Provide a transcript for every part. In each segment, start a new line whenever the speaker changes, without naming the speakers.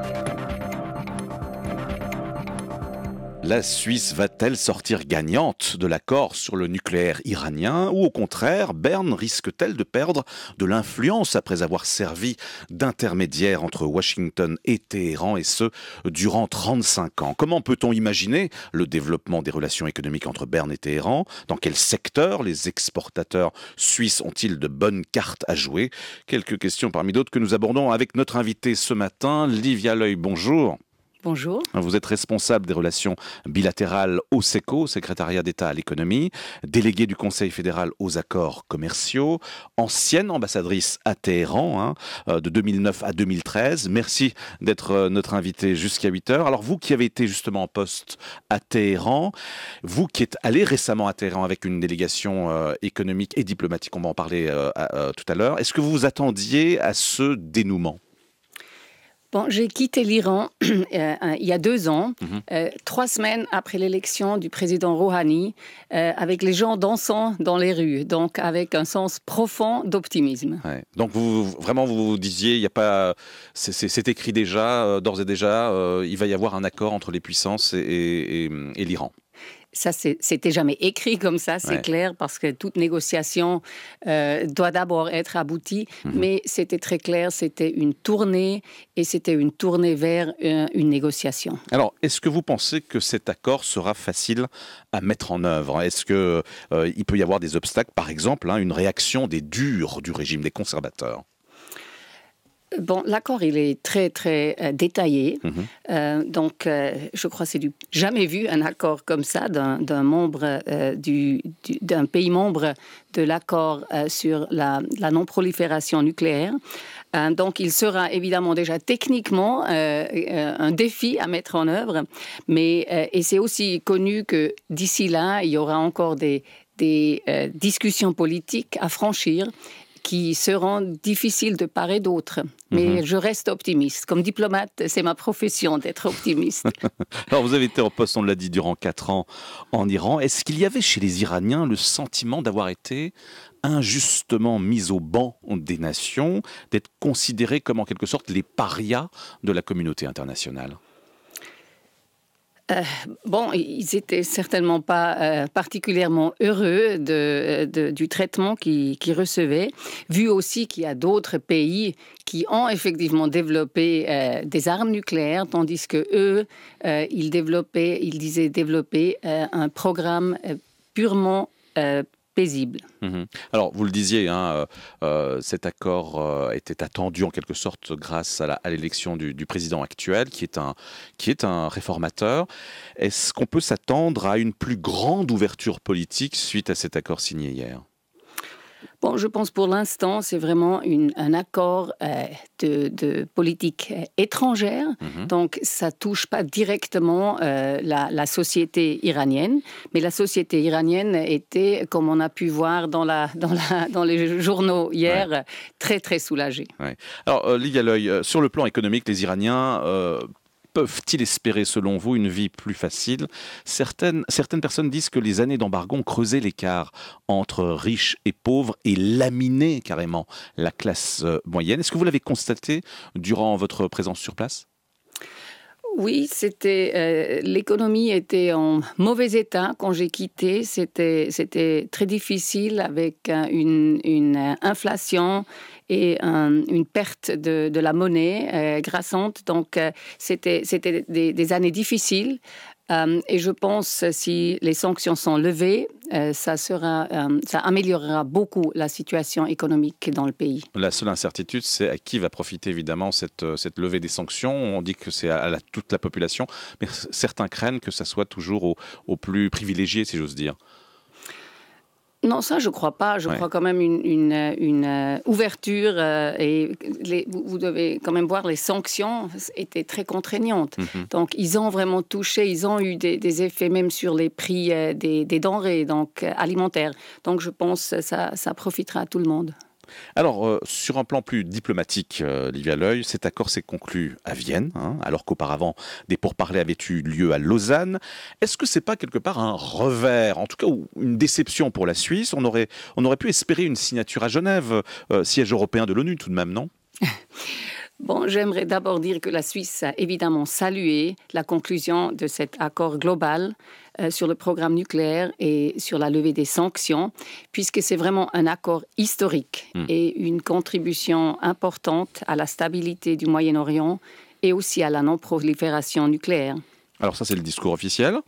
Thank you. La Suisse va-t-elle sortir gagnante de l'accord sur le nucléaire iranien ou au contraire, Berne risque-t-elle de perdre de l'influence après avoir servi d'intermédiaire entre Washington et Téhéran et ce durant 35 ans Comment peut-on imaginer le développement des relations économiques entre Berne et Téhéran Dans quel secteur les exportateurs suisses ont-ils de bonnes cartes à jouer Quelques questions parmi d'autres que nous abordons avec notre invité ce matin, Livia Loy. Bonjour. Bonjour. Vous êtes responsable des relations bilatérales au SECO, secrétariat d'État à l'économie, délégué du Conseil fédéral aux accords commerciaux, ancienne ambassadrice à Téhéran hein, euh, de 2009 à 2013. Merci d'être euh, notre invité jusqu'à 8 heures. Alors vous qui avez été justement en poste à Téhéran, vous qui êtes allé récemment à Téhéran avec une délégation euh, économique et diplomatique, on va en parler tout à l'heure, est-ce que vous vous attendiez à ce dénouement
Bon, j'ai quitté l'Iran euh, il y a deux ans, mhm. euh, trois semaines après l'élection du président Rouhani, euh, avec les gens dansant dans les rues, donc avec un sens profond d'optimisme.
Donc vous vraiment vous, vous disiez, il a pas, c'est écrit déjà, d'ores et déjà, il va y avoir un accord entre les puissances et l'Iran
ça, c'était jamais écrit comme ça, c'est clair, parce que toute négociation euh, doit d'abord être aboutie. Mhm. Mais c'était très clair, c'était une tournée et c'était une tournée vers euh, une, négociation.
Alors, est-ce que vous pensez que cet accord sera facile à mettre en œuvre Est-ce que euh, il peut y avoir des obstacles, par exemple, hein, une réaction des durs du régime des conservateurs
Bon, l'accord, il est très, très euh, détaillé. Mhm. Euh, donc, euh, je crois que c'est du... jamais vu un accord comme ça d'un, membre, du, d'un pays membre de l'accord sur la, non-prolifération nucléaire. donc, il sera évidemment déjà techniquement un défi à mettre en œuvre. Mais, et c'est aussi connu que d'ici là, il y aura encore des, discussions politiques à franchir qui seront difficiles de part et d'autre. Mais mhm. je reste optimiste. Comme diplomate, c'est ma profession d'être optimiste.
Alors, vous avez été en poste, on l'a dit, durant quatre ans en Iran. Est-ce qu'il y avait chez les Iraniens le sentiment d'avoir été injustement mis au banc des nations, d'être considérés comme en quelque sorte les parias de la communauté internationale
euh, bon, ils étaient certainement pas euh, particulièrement heureux de, du traitement qu'ils recevaient, vu aussi qu'il y a d'autres pays qui ont effectivement développé euh, des armes nucléaires, tandis que eux, ils développaient, ils disaient développer un programme purement
Mhm. Alors, vous le disiez, hein, euh, euh, cet accord euh, était attendu en quelque sorte grâce à l'élection du, président actuel, qui est qui est un réformateur. Est-ce qu'on peut s'attendre à une plus grande ouverture politique suite à cet accord signé hier
Bon, je pense pour l'instant, c'est vraiment un accord euh, de, politique euh, étrangère. Mhm. Donc, ça touche pas directement euh, la, société iranienne. Mais la société iranienne était, comme on a pu voir dans, la, dans, la, dans les journaux hier, très, très soulagée.
Alors, euh, à sur le plan économique, les Iraniens peuvent-ils espérer, selon vous, une vie plus facile certaines, certaines personnes disent que les années d'embargo ont l'écart entre riches et pauvres et laminé carrément la classe euh, moyenne. Est-ce que vous l'avez constaté durant votre présence sur place
oui, c'était euh, l'économie était en mauvais état quand j'ai quitté. C'était très difficile avec euh, une, euh, inflation et une perte de, la monnaie grassante. Donc, c'était, c'était des, années difficiles. Euh, et je pense que euh, si les sanctions sont levées, euh, ça, améliorera beaucoup la situation économique dans le pays.
La seule incertitude, c'est à qui va profiter évidemment cette, levée des sanctions. On dit que c'est à, toute la population, mais certains craignent que ça soit toujours aux au plus privilégiés, si j'ose dire.
Non, ça, je ne crois pas. Je crois quand même une, euh, ouverture euh, et vous, devez quand même voir les sanctions étaient très contraignantes. Mhm. Donc, ils ont vraiment touché, ils ont eu des, effets même sur les prix euh, des, denrées donc alimentaires. Donc, je pense que ça profitera à tout le monde.
Alors, euh, sur un plan plus diplomatique, euh, Livia L'œil, cet accord s'est conclu à Vienne, hein, alors qu'auparavant, des pourparlers avaient eu lieu à Lausanne. Est-ce que c'est pas quelque part un revers, en tout cas une déception pour la Suisse on aurait, on aurait pu espérer une signature à Genève, euh, siège européen de l'ONU tout de même, non
Bon, j'aimerais d'abord dire que la Suisse a évidemment salué la conclusion de cet accord global euh, sur le programme nucléaire et sur la levée des sanctions, puisque c'est vraiment un accord historique hmm. et une contribution importante à la stabilité du Moyen-Orient et aussi à la non-prolifération nucléaire.
Alors ça, c'est le discours officiel.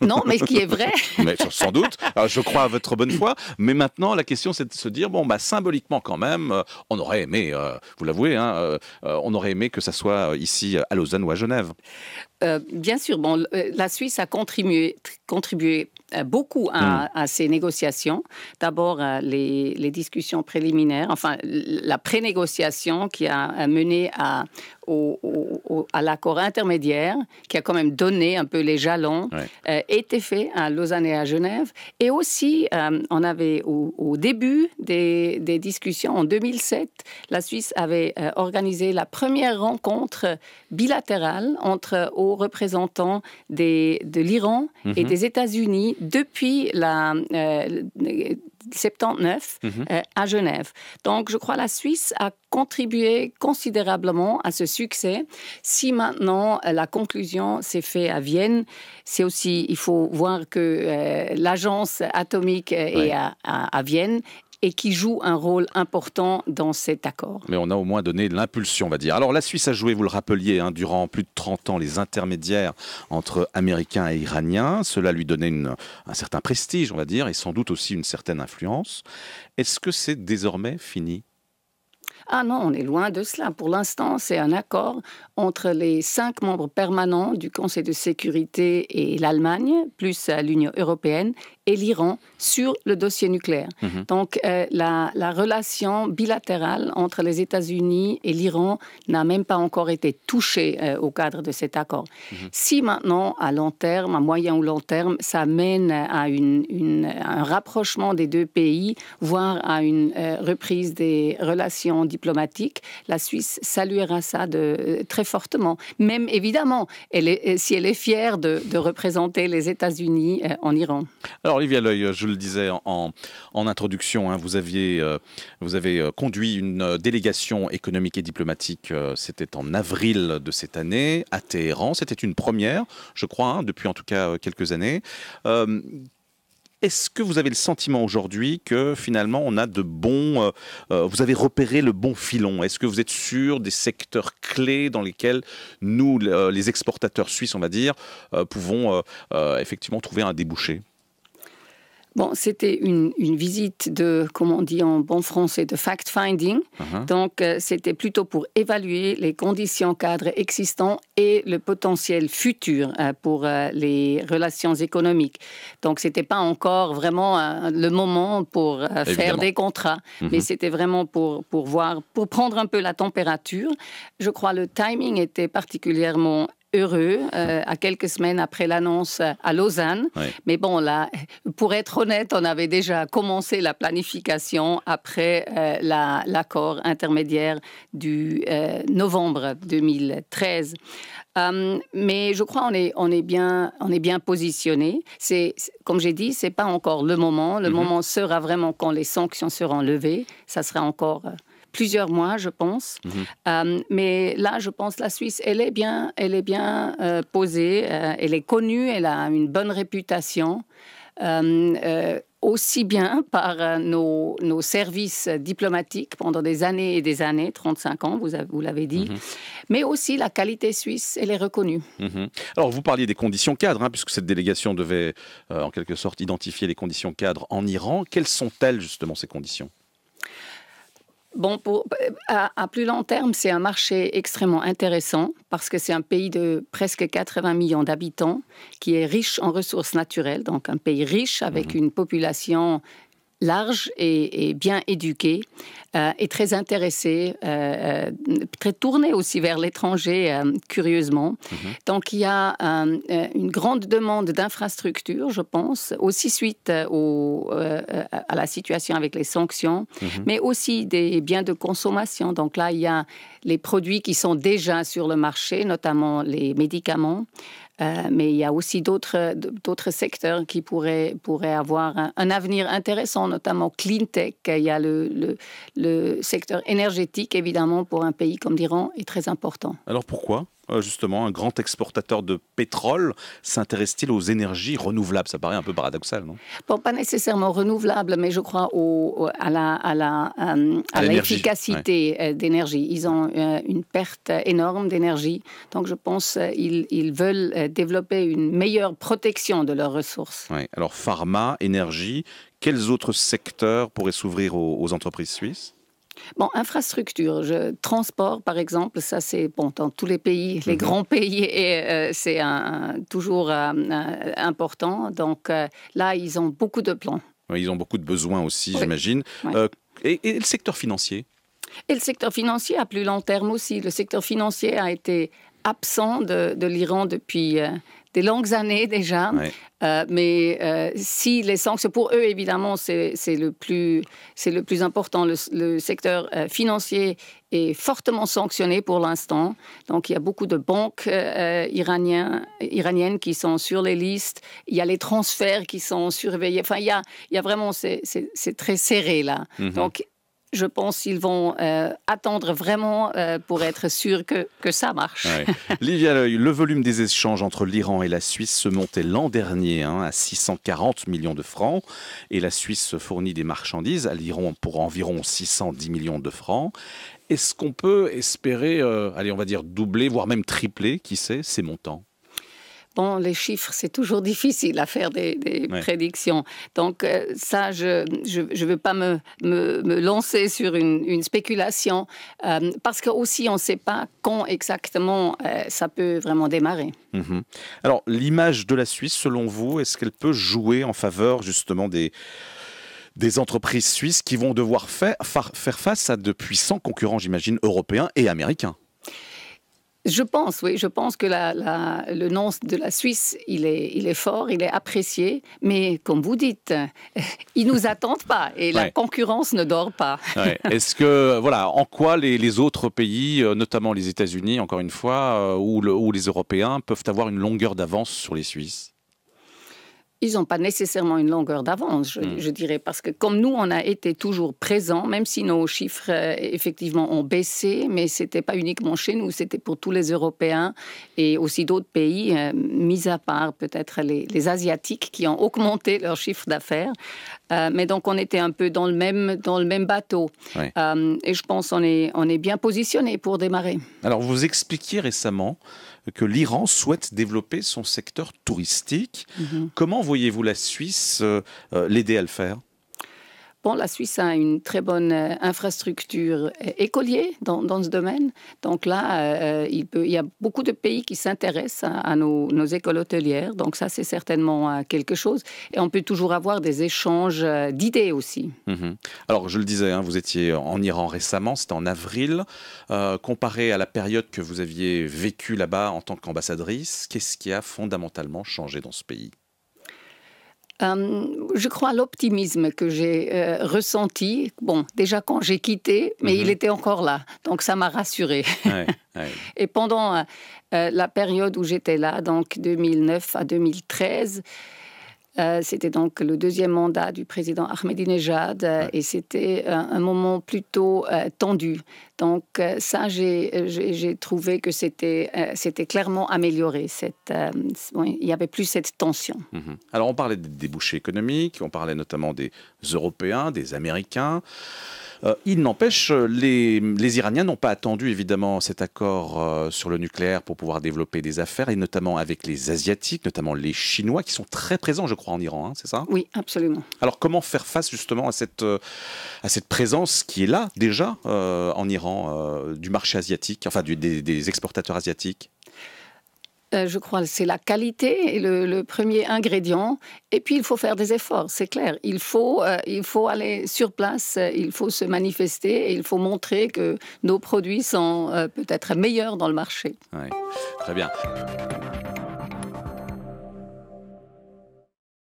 Non, mais ce qui est vrai. mais sans doute. je crois à votre bonne foi. Mais maintenant, la question, c'est de se dire bon, bah symboliquement quand même, euh, on aurait aimé, euh, vous l'avouez, hein, euh, on aurait aimé que ça soit ici à Lausanne ou à Genève.
bien sûr. Bon, la Suisse a contribué, contribué beaucoup hmm. à, ces négociations. D'abord, les, les, discussions préliminaires, enfin la pré-négociation qui a mené à, au, à l'accord intermédiaire qui a quand même donné un peu les jalons euh, était fait à Lausanne et à Genève. Et aussi, euh, on avait au, début des, des, discussions, en 2007, la Suisse avait euh, organisé la première rencontre bilatérale entre aux représentants des, de l'Iran et mhm. des États-Unis depuis la 79 mhm. euh, à Genève. Donc, je crois que la Suisse a contribué considérablement à ce succès. Si maintenant euh, la conclusion s'est faite à Vienne, c'est aussi, il faut voir que euh, l'agence atomique est à, à, Vienne et qui joue un rôle important dans cet accord.
Mais on a au moins donné l'impulsion, on va dire. Alors la Suisse a joué, vous le rappeliez, hein, durant plus de 30 ans les intermédiaires entre Américains et Iraniens. Cela lui donnait un certain prestige, on va dire, et sans doute aussi une certaine influence. Est-ce que c'est désormais fini
ah non, on est loin de cela. Pour l'instant, c'est un accord entre les cinq membres permanents du Conseil de sécurité et l'Allemagne, plus l'Union européenne, et l'Iran sur le dossier nucléaire. Mhm. Donc euh, la, relation bilatérale entre les États-Unis et l'Iran n'a même pas encore été touchée euh, au cadre de cet accord. Mhm. Si maintenant, à long terme, à moyen ou long terme, ça mène à, un rapprochement des deux pays, voire à une euh, reprise des relations diplomatiques, la Suisse saluera ça de, très fortement. Même évidemment, elle si elle est fière de, de représenter les États-Unis en Iran.
Alors, Olivier Loy, euh, je le disais en, introduction, hein, vous, aviez, euh, vous avez euh, conduit une délégation économique et diplomatique, c'était en avril de cette année, à Téhéran. C'était une première, je crois, hein, depuis en tout cas quelques années. est-ce que vous avez le sentiment aujourd'hui que finalement on a de bons, vous avez repéré le bon filon Est-ce que vous êtes sûr des secteurs clés dans lesquels nous, les exportateurs suisses, on va dire, pouvons effectivement trouver un débouché
Bon, c'était une, visite de, comment on dit en bon français, de fact-finding. Uh-huh. Donc, euh, c'était plutôt pour évaluer les conditions cadres existantes et le potentiel futur euh, pour euh, les relations économiques. Donc, n'était pas encore vraiment le moment pour faire des contrats, uh-huh. mais c'était vraiment pour, pour voir, pour prendre un peu la température. Je crois le timing était particulièrement heureux euh, à quelques semaines après l'annonce à Lausanne. Mais bon, là, pour être honnête, on avait déjà commencé la planification après euh, l'accord intermédiaire du euh, novembre 2013. mais je crois on est on est bien on bien positionné. C'est comme j'ai dit, c'est pas encore le moment. Le mhm. moment sera vraiment quand les sanctions seront levées. Ça sera encore plusieurs mois, je pense. Mhm. Euh, mais là, je pense la Suisse, elle est bien, elle est bien euh, posée, euh, elle est connue, elle a une bonne réputation. aussi bien par nos, services diplomatiques pendant des années et des années, 35 ans, vous, l'avez dit, mhm. mais aussi la qualité suisse, elle est reconnue.
Mhm. Alors vous parliez des conditions cadres, hein, puisque cette délégation devait en quelque sorte identifier les conditions cadres en Iran. Quelles sont-elles justement ces conditions
Bon, pour, à, plus long terme, c'est un marché extrêmement intéressant parce que c'est un pays de presque 80 millions d'habitants qui est riche en ressources naturelles, donc un pays riche avec mhm. une population large et, bien éduqué euh, et très intéressé, euh, euh, très tourné aussi vers l'étranger, curieusement. Mhm. Donc il y a une grande demande d'infrastructures, je pense, aussi suite à la situation avec les sanctions, mhm. mais aussi des biens de consommation. Donc là, il y a les produits qui sont déjà sur le marché, notamment les médicaments. Euh, mais il y a aussi d'autres secteurs qui pourraient avoir un, avenir intéressant, notamment clean tech. Il y a le, le secteur énergétique évidemment pour un pays comme l'Iran est très important.
Alors pourquoi euh, justement, un grand exportateur de pétrole, s'intéresse-t-il aux énergies renouvelables Ça paraît un peu paradoxal, non
Pas nécessairement renouvelables, mais je crois à, euh, l'efficacité euh, d'énergie. Ils ont une perte énorme d'énergie, donc je pense qu'ils ils veulent développer une meilleure protection de leurs ressources.
Alors, pharma, énergie, quels autres secteurs pourraient s'ouvrir aux entreprises suisses
Bon, infrastructure, je, transport par exemple, ça c'est bon dans tous les pays, les mhm. grands pays, euh, c'est toujours euh, euh, important. Donc là, ils ont beaucoup de plans.
ils ont beaucoup de besoins aussi, j'imagine. Et, le secteur financier
Et le secteur financier à plus long terme aussi. Le secteur financier a été absent de, de l'Iran depuis des longues années déjà. Euh, mais euh, si les sanctions, pour eux évidemment, c'est le plus, c'est le plus important. Le, secteur euh, financier est fortement sanctionné pour l'instant. Donc il y a beaucoup de banques iraniennes, iraniennes qui sont sur les listes. Il y a les transferts qui sont surveillés. Enfin, il y a, il y vraiment, c'est très serré là. Mhm. Donc je pense qu'ils vont euh, attendre vraiment euh, pour être sûrs que, ça marche.
Livia le volume des échanges entre l'Iran et la Suisse se montait l'an dernier hein, à 640 millions de francs et la Suisse fournit des marchandises à l'Iran pour environ 610 millions de francs. Est-ce qu'on peut espérer, euh, on va dire doubler, voire même tripler, qui sait, ces montants
Bon, les chiffres, c'est toujours difficile à faire des, prédictions. Donc euh, ça, je ne veux pas me, me, lancer sur une, spéculation, euh, parce que on ne sait pas quand exactement euh, ça peut vraiment démarrer.
Mhm. Alors l'image de la Suisse, selon vous, est-ce qu'elle peut jouer en faveur justement des des entreprises suisses qui vont devoir faire, faire face à de puissants concurrents, j'imagine, européens et américains.
Je pense, oui, je pense que le nom de la Suisse, il est, fort, il est apprécié, mais comme vous dites, ils nous attendent pas et la concurrence ne dort pas.
Est-ce que, voilà, en quoi les, autres pays, euh, notamment les États-Unis, encore une fois, euh, ou, ou les Européens, peuvent avoir une longueur d'avance sur les Suisses
ils n'ont pas nécessairement une longueur d'avance, hmm. je, dirais, parce que comme nous, on a été toujours présents, même si nos chiffres, euh, effectivement, ont baissé, mais ce n'était pas uniquement chez nous, c'était pour tous les Européens et aussi d'autres pays, euh, mis à part peut-être les, Asiatiques qui ont augmenté leur chiffre d'affaires. Euh, mais donc, on était un peu dans le même, dans le même bateau. et je pense qu'on est, on est bien positionné pour démarrer.
Alors, vous expliquiez récemment que l'Iran souhaite développer son secteur touristique. Mhm. Comment voyez-vous la Suisse euh, euh, l'aider à le faire
Bon, la Suisse a une très bonne euh, infrastructure euh, écolier dans, ce domaine. Donc là, euh, il, y a beaucoup de pays qui s'intéressent à, nos, écoles hôtelières. Donc ça, c'est certainement quelque chose. Et on peut toujours avoir des échanges d'idées aussi.
Mhm. Alors, je le disais, hein, vous étiez en Iran récemment, c'était en avril. comparé à la période que vous aviez vécue là-bas en tant qu'ambassadrice, qu'est-ce qui a fondamentalement changé dans ce pays
euh, je crois l'optimisme que j'ai euh, ressenti, bon, déjà quand j'ai quitté, mais il mhm. était encore là, donc ça m'a rassuré. Et pendant euh, la période où j'étais là, donc 2009 à 2013, c'était donc le deuxième mandat du président Ahmedinejad et c'était un, moment plutôt tendu. Donc euh, ça, euh, j'ai trouvé que c'était euh, clairement amélioré. il n'y avait plus cette tension.
Mmh Alors on parlait des débouchés économiques, on parlait notamment des Européens, des Américains. il n'empêche, les, Iraniens n'ont pas attendu évidemment cet accord sur le nucléaire pour pouvoir développer des affaires, et notamment avec les Asiatiques, notamment les Chinois, qui sont très présents, je crois, en Iran, hein, c'est ça Oui, absolument. Alors comment faire face justement à cette, à cette présence qui est là déjà en Iran euh, du marché asiatique, enfin des, exportateurs asiatiques
euh, je crois, que c'est la qualité, le, le, premier ingrédient. Et puis, il faut faire des efforts, c'est clair. Il faut, euh, il faut aller sur place, il faut se manifester, et il faut montrer que nos produits sont peut-être meilleurs dans le marché.
Très bien.